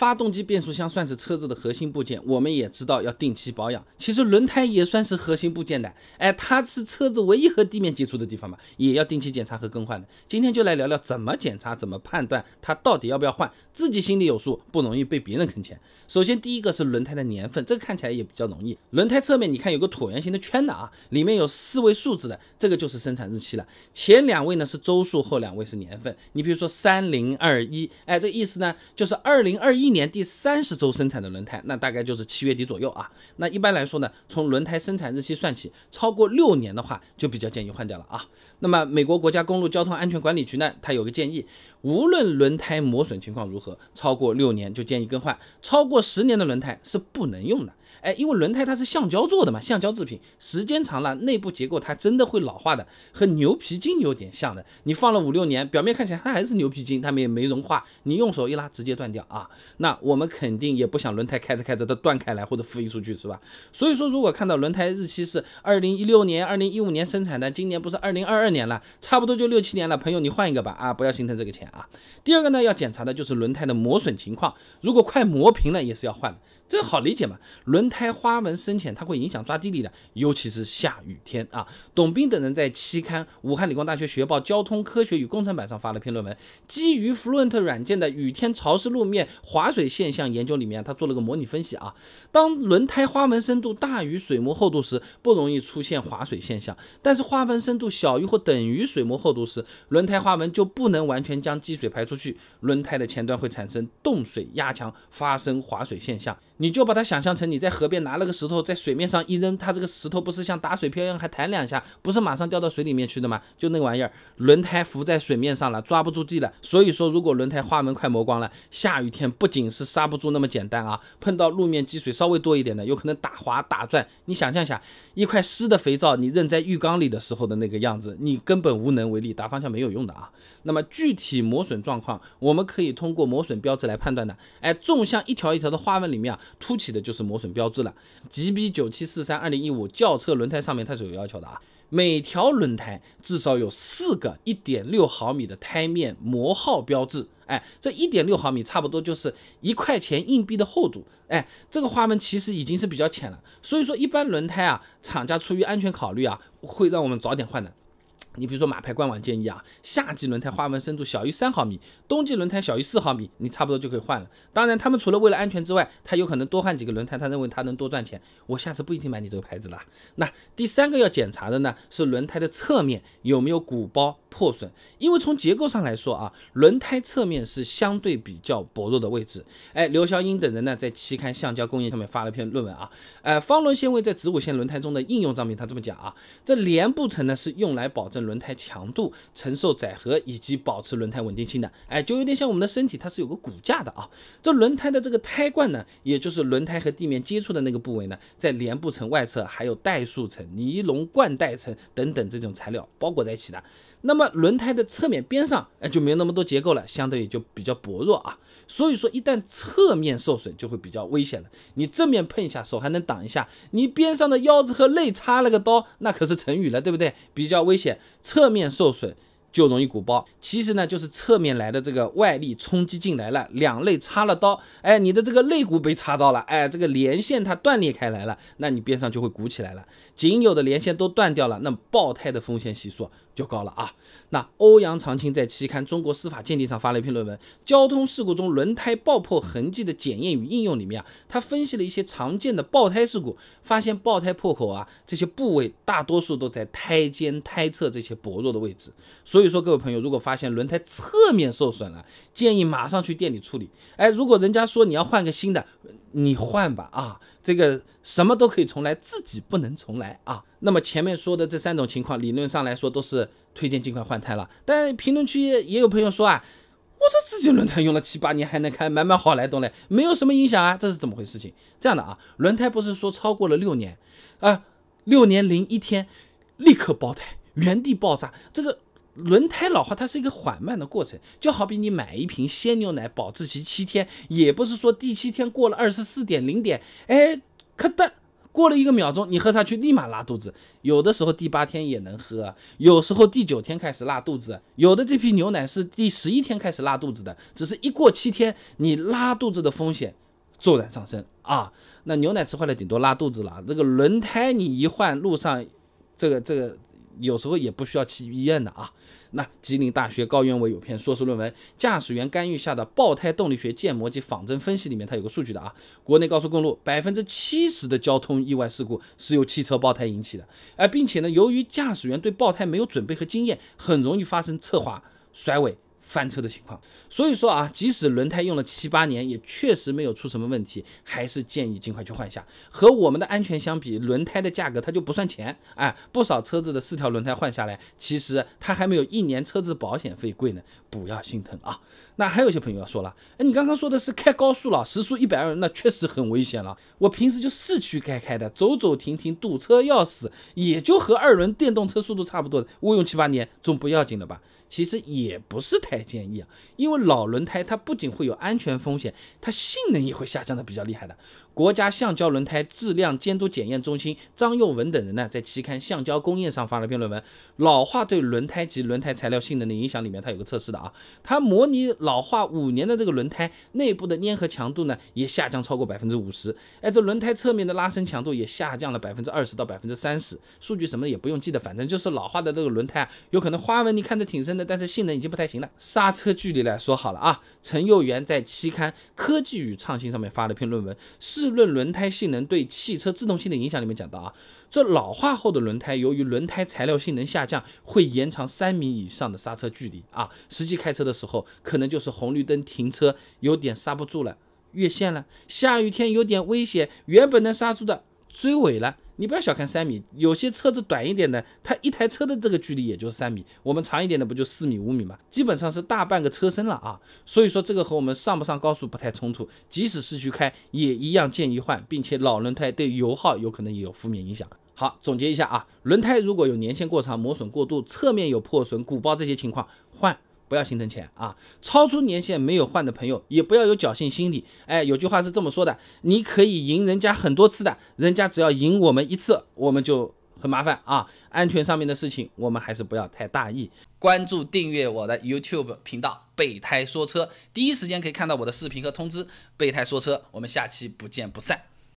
发动机、变速箱算是车子的核心部件，我们也知道要定期保养。其实轮胎也算是核心部件的，哎，它是车子唯一和地面接触的地方嘛，也要定期检查和更换的。今天就来聊聊怎么检查、怎么判断它到底要不要换，自己心里有数，不容易被别人坑钱。首先，第一个是轮胎的年份，这个看起来也比较容易。轮胎侧面你看有个椭圆形的圈的啊，里面有四位数字的，这个就是生产日期了。前两位呢是周数，后两位是年份。你比如说三零二一，哎，这意思呢就是二零二一。今年第三十周生产的轮胎，那大概就是七月底左右啊。那一般来说呢，从轮胎生产日期算起，超过六年的话，就比较建议换掉了啊。那么美国国家公路交通安全管理局呢，它有个建议，无论轮胎磨损情况如何，超过六年就建议更换，超过十年的轮胎是不能用的。哎，因为轮胎它是橡胶做的嘛，橡胶制品时间长了，内部结构它真的会老化的，和牛皮筋有点像的。你放了五六年，表面看起来它还是牛皮筋，它们也没融化，你用手一拉直接断掉啊。那我们肯定也不想轮胎开着开着它断开来或者飞出去是吧？所以说，如果看到轮胎日期是二零一六年、二零一五年生产的，今年不是二零二二年了，差不多就六七年了，朋友你换一个吧，啊，不要心疼这个钱啊。第二个呢，要检查的就是轮胎的磨损情况，如果快磨平了也是要换的，这好理解嘛，轮。胎花纹深浅，它会影响抓地力的，尤其是下雨天啊。董斌等人在期刊《武汉理工大学学报·交通科学与工程版》上发了篇论文，基于 Fluent 软件的雨天潮湿路面滑水现象研究里面，他做了个模拟分析啊。当轮胎花纹深度大于水膜厚度时，不容易出现滑水现象；但是花纹深度小于或等于水膜厚度时，轮胎花纹就不能完全将积水排出去，轮胎的前端会产生动水压强，发生滑水现象。你就把它想象成你在河边拿了个石头，在水面上一扔，它这个石头不是像打水漂一样还弹两下，不是马上掉到水里面去的吗？就那个玩意儿，轮胎浮在水面上了，抓不住地了。所以说，如果轮胎花纹快磨光了，下雨天不仅是刹不住那么简单啊，碰到路面积水稍微多一点的，有可能打滑打转。你想象一下，一块湿的肥皂你扔在浴缸里的时候的那个样子，你根本无能为力，打方向没有用的啊。那么具体磨损状况，我们可以通过磨损标志来判断的。哎，纵向一条一条的花纹里面啊。凸起的就是磨损标志了。GB 九七四三二零一五轿车轮胎上面它是有要求的啊，每条轮胎至少有四个一点六毫米的胎面磨耗标志。哎，这一点六毫米差不多就是一块钱硬币的厚度。哎，这个花纹其实已经是比较浅了，所以说一般轮胎啊，厂家出于安全考虑啊，会让我们早点换的。你比如说马牌官网建议啊，夏季轮胎花纹深度小于三毫米，冬季轮胎小于四毫米，你差不多就可以换了。当然，他们除了为了安全之外，他有可能多换几个轮胎，他认为他能多赚钱。我下次不一定买你这个牌子了。那第三个要检查的呢，是轮胎的侧面有没有鼓包破损，因为从结构上来说啊，轮胎侧面是相对比较薄弱的位置。哎，刘肖英等人呢，在期刊《橡胶工业》上面发了篇论文啊，呃，芳纶纤维在子午线轮胎中的应用，上面，他这么讲啊，这连布层呢是用来保证。轮胎强度承受载荷以及保持轮胎稳定性的，哎，就有点像我们的身体，它是有个骨架的啊。这轮胎的这个胎冠呢，也就是轮胎和地面接触的那个部位呢，在连布层外侧还有怠速层、尼龙冠带层等等这种材料包裹在一起的。那么轮胎的侧面边上，哎，就没有那么多结构了，相对也就比较薄弱啊。所以说一旦侧面受损，就会比较危险了。你正面碰一下，手还能挡一下；你边上的腰子和肋插了个刀，那可是成语了，对不对？比较危险，侧面受损就容易鼓包。其实呢，就是侧面来的这个外力冲击进来了，两肋插了刀，哎，你的这个肋骨被插到了，哎，这个连线它断裂开来了，那你边上就会鼓起来了。仅有的连线都断掉了，那爆胎的风险系数。就高了啊！那欧阳长青在期刊《中国司法鉴定》上发了一篇论文，《交通事故中轮胎爆破痕迹的检验与应用》里面啊，他分析了一些常见的爆胎事故，发现爆胎破口啊这些部位大多数都在胎间、胎侧这些薄弱的位置。所以说，各位朋友，如果发现轮胎侧面受损了，建议马上去店里处理。哎，如果人家说你要换个新的。你换吧啊，这个什么都可以重来，自己不能重来啊。那么前面说的这三种情况，理论上来说都是推荐尽快换胎了。但评论区也有朋友说啊，我这自己轮胎用了七八年还能开，买买好来东嘞，没有什么影响啊，这是怎么回事？情？这样的啊，轮胎不是说超过了六年啊，六年零一天立刻爆胎，原地爆炸这个。轮胎老化，它是一个缓慢的过程，就好比你买一瓶鲜牛奶，保质期七天，也不是说第七天过了二十四点零点，哎，咔哒。过了一个秒钟，你喝下去立马拉肚子。有的时候第八天也能喝，有时候第九天开始拉肚子，有的这批牛奶是第十一天开始拉肚子的。只是一过七天，你拉肚子的风险骤然上升啊。那牛奶吃坏了顶多拉肚子了，这个轮胎你一换，路上这个这个。有时候也不需要去医院的啊。那吉林大学高原伟有篇硕士论文《驾驶员干预下的爆胎动力学建模及仿真分析》里面，它有个数据的啊。国内高速公路百分之七十的交通意外事故是由汽车爆胎引起的，哎，并且呢，由于驾驶员对爆胎没有准备和经验，很容易发生侧滑、甩尾。翻车的情况，所以说啊，即使轮胎用了七八年，也确实没有出什么问题，还是建议尽快去换一下。和我们的安全相比，轮胎的价格它就不算钱，哎，不少车子的四条轮胎换下来，其实它还没有一年车子保险费贵呢，不要心疼啊。那还有些朋友要说了，哎，你刚刚说的是开高速了，时速一百二，那确实很危险了。我平时就市区开开的，走走停停，堵车要死，也就和二轮电动车速度差不多的。我用七八年总不要紧了吧？其实也不是太。太建议啊，因为老轮胎它不仅会有安全风险，它性能也会下降的比较厉害的。国家橡胶轮胎质量监督检验中心张佑文等人呢，在期刊《橡胶工业》上发了篇论文，《老化对轮胎及轮胎材料性能的影响》里面，它有个测试的啊，它模拟老化五年的这个轮胎内部的粘合强度呢，也下降超过百分之五十。哎，这轮胎侧面的拉伸强度也下降了百分之二十到百分之三十。数据什么也不用记得，反正就是老化的这个轮胎啊，有可能花纹你看着挺深的，但是性能已经不太行了。刹车距离来说好了啊，陈佑元在期刊《科技与创新》上面发了篇论文是。论轮胎性能对汽车制动性的影响，里面讲到啊，这老化后的轮胎，由于轮胎材料性能下降，会延长三米以上的刹车距离啊。实际开车的时候，可能就是红绿灯停车有点刹不住了，越线了；下雨天有点危险，原本能刹住的追尾了。你不要小看三米，有些车子短一点的，它一台车的这个距离也就是三米，我们长一点的不就四米五米嘛，基本上是大半个车身了啊，所以说这个和我们上不上高速不太冲突，即使是去开也一样建议换，并且老轮胎对油耗有可能也有负面影响。好，总结一下啊，轮胎如果有年限过长、磨损过度、侧面有破损、鼓包这些情况，换。不要心疼钱啊！超出年限没有换的朋友，也不要有侥幸心理。哎，有句话是这么说的：你可以赢人家很多次的，人家只要赢我们一次，我们就很麻烦啊！安全上面的事情，我们还是不要太大意。关注订阅我的 YouTube 频道“备胎说车”，第一时间可以看到我的视频和通知。“备胎说车”，我们下期不见不散。